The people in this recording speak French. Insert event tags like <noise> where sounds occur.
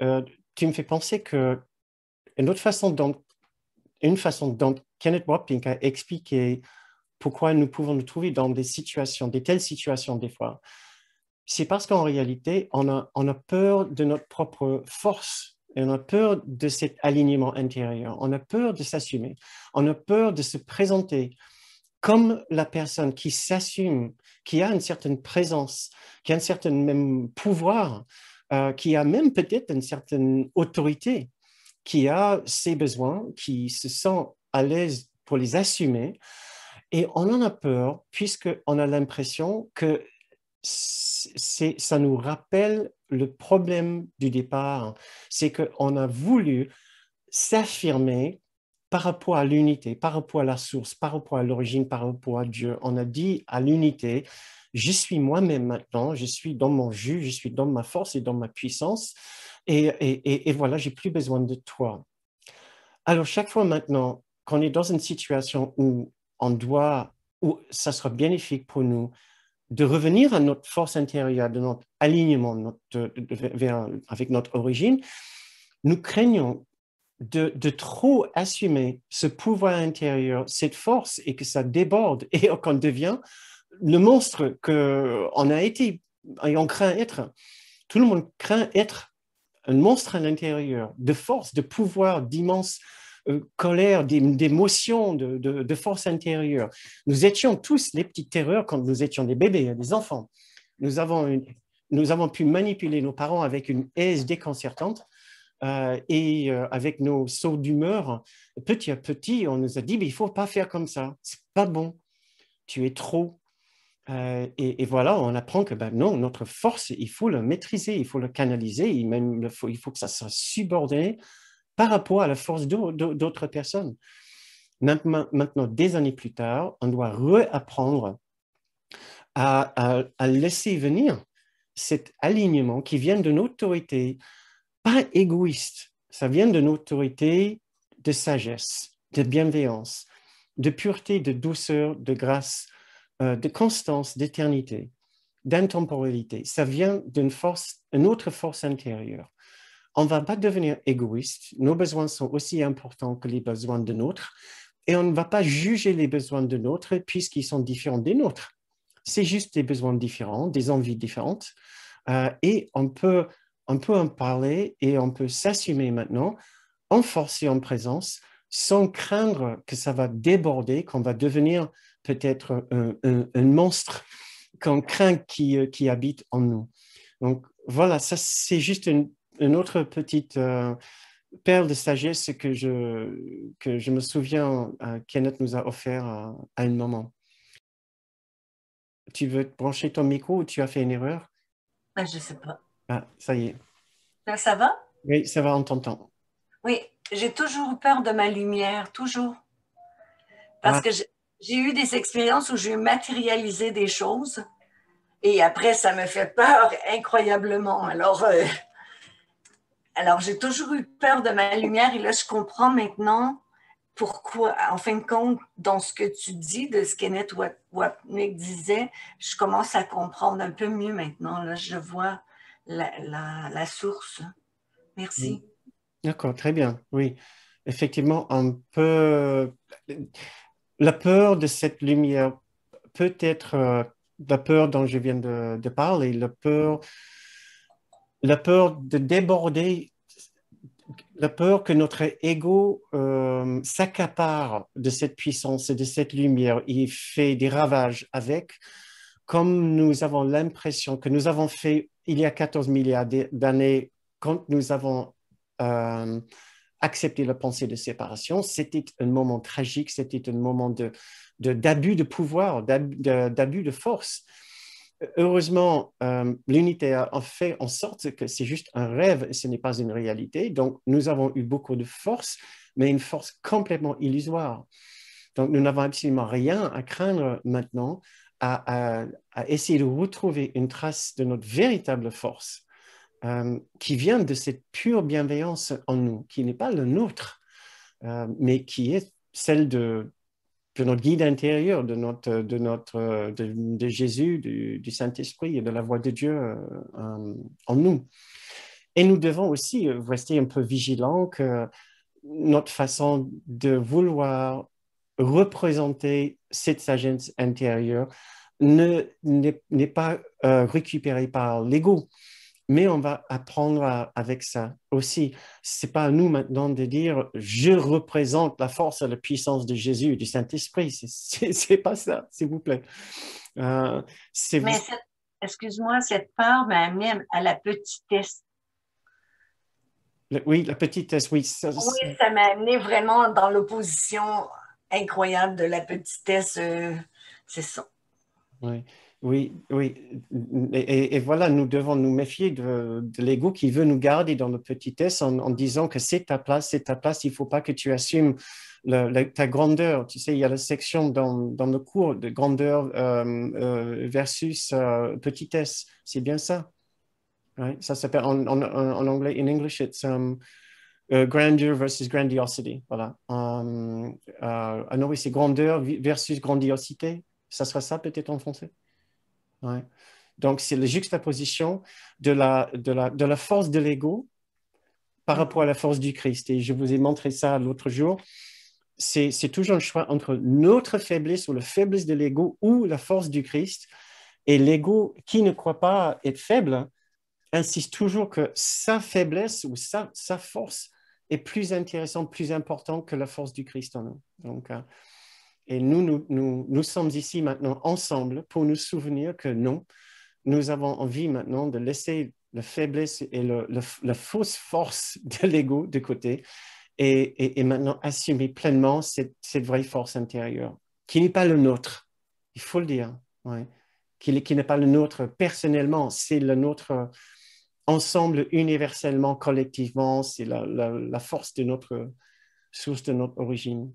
Euh, tu me fais penser que une autre façon dont, une façon Kenneth Wapping a expliqué pourquoi nous pouvons nous trouver dans des situations, des telles situations des fois, c'est parce qu'en réalité, on a, on a peur de notre propre force et on a peur de cet alignement intérieur. On a peur de s'assumer. On a peur de se présenter comme la personne qui s'assume, qui a une certaine présence, qui a un certain même pouvoir euh, qui a même peut-être une certaine autorité, qui a ses besoins, qui se sent à l'aise pour les assumer. Et on en a peur puisqu'on a l'impression que ça nous rappelle le problème du départ. C'est qu'on a voulu s'affirmer par rapport à l'unité, par rapport à la source, par rapport à l'origine, par rapport à Dieu. On a dit à l'unité, je suis moi-même maintenant, je suis dans mon jus, je suis dans ma force et dans ma puissance, et, et, et, voilà, j'ai plus besoin de toi. Alors chaque fois maintenant qu'on est dans une situation où on doit, où ça sera bénéfique pour nous, de revenir à notre force intérieure, de notre alignement avec notre origine, nous craignons de, trop assumer ce pouvoir intérieur, cette force, et que ça déborde et <laughs> qu'on devient le monstre qu'on a été et on craint être. Tout le monde craint être un monstre à l'intérieur, de force, de pouvoir, d'immense euh, colère, d'émotion, de, de, force intérieure. Nous étions tous les petites terreurs quand nous étions des bébés, des enfants. nous avons pu manipuler nos parents avec une aise déconcertante euh, et euh, avec nos sauts d'humeur, petit à petit, on nous a dit, il ne faut pas faire comme ça, c'est pas bon, tu es trop. Euh, et, voilà, on apprend que ben non, notre force, il faut le maîtriser, il faut le canaliser, il, même, faut, il faut que ça soit subordonné par rapport à la force d'autres personnes. Maintenant, des années plus tard, on doit réapprendre à, laisser venir cet alignement qui vient de notre autorité, pas égoïste. Ça vient d'une autorité de sagesse, de bienveillance, de pureté, de douceur, de grâce, euh, de constance, d'éternité, d'intemporalité. Ça vient d'une force, une autre force intérieure. On ne va pas devenir égoïste. Nos besoins sont aussi importants que les besoins de l'autre, Et on ne va pas juger les besoins de l'autre puisqu'ils sont différents des nôtres. C'est juste des besoins différents, des envies différentes. Euh, et on peut on peut en parler et on peut s'assumer maintenant en force et en présence sans craindre que ça va déborder, qu'on va devenir peut-être un, monstre qu'on craint euh, qui, habite en nous. Donc voilà, ça c'est juste une, autre petite euh, perle de sagesse que je, que je me souviens euh, nous a offert à un moment. Tu veux brancher ton micro ou tu as fait une erreur ah, Je ne sais pas. Ah, ça y est. Ben, ça va Oui, ça va, on t'entend. Oui, j'ai toujours peur de ma lumière, toujours. Parce ah. que j'ai eu des expériences où j'ai matérialisé des choses et après, ça me fait peur incroyablement. Alors, euh, alors j'ai toujours eu peur de ma lumière et là, je comprends maintenant pourquoi, en fin de compte, dans ce que tu dis, de ce qu'Ennette Wapnick disait, je commence à comprendre un peu mieux maintenant. Là, je vois la, la, source. Merci. D'accord, très bien. Oui, effectivement, un peu La peur de cette lumière peut être euh, la peur dont je viens de, parler, la peur, la peur de déborder, la peur que notre ego euh, s'accapare de cette puissance et de cette lumière et fait des ravages avec, comme nous avons l'impression que nous avons fait il y a 14 milliards d'années, quand nous avons euh, accepté la pensée de séparation, c'était un moment tragique, c'était un moment d'abus de, de, pouvoir, d'abus de, force. Heureusement, euh, l'unité a fait en sorte que c'est juste un rêve, et ce n'est pas une réalité. Donc, nous avons eu beaucoup de force, mais une force complètement illusoire. Donc, nous n'avons absolument rien à craindre maintenant à, essayer de retrouver une trace de notre véritable force euh, qui vient de cette pure bienveillance en nous, qui n'est pas la nôtre, euh, mais qui est celle de, notre guide intérieur, de, notre, de, notre, de, Jésus, du, Saint-Esprit et de la voix de Dieu euh, en nous. Et nous devons aussi rester un peu vigilants que notre façon de vouloir représenter cette sagesse intérieure n'est pas euh, récupérée par l'ego. Mais on va apprendre avec ça aussi. C'est pas à nous maintenant de dire je représente la force et la puissance de Jésus, du Saint-Esprit. C'est pas ça, s'il vous plaît. Euh, excuse-moi, cette peur m'a amené à la petitesse. oui, la petitesse, oui. oui, ça m'a amené vraiment dans l'opposition incroyable de la petitesse. Euh, c'est ça. Oui. Oui, oui. Et, voilà, nous devons nous méfier de, l'ego qui veut nous garder dans la petitesse en, disant que c'est ta place, c'est ta place, il ne faut pas que tu assumes ta grandeur. Tu sais, il y a la section dans, le cours de grandeur euh, euh, versus petitesse. C'est bien ça. Ça s'appelle en, en, anglais, in English, it's um, euh, grandeur versus grandiosité, Voilà. ah non, oui, c'est grandeur versus grandiosité. Ça sera ça peut-être en français ouais. Donc, c'est la juxtaposition de la, de la, de la force de l'ego par rapport à la force du Christ. Et je vous ai montré ça l'autre jour. C'est toujours un choix entre notre faiblesse ou la faiblesse de l'ego ou la force du Christ. Et l'ego qui ne croit pas être faible insiste toujours que sa faiblesse ou sa, sa force est plus intéressant, plus important que la force du Christ en nous. Donc, euh, et nous nous, nous, nous, sommes ici maintenant ensemble pour nous souvenir que non, nous avons envie maintenant de laisser la faiblesse et la fausse force <laughs> de l'ego de côté et, et, maintenant assumer pleinement cette, cette vraie force intérieure qui n'est pas le nôtre, il faut le dire, hein, ouais. qui, qui n'est pas le nôtre personnellement, c'est le nôtre ensemble, universellement, collectivement, c'est la, force de notre source, de notre origine.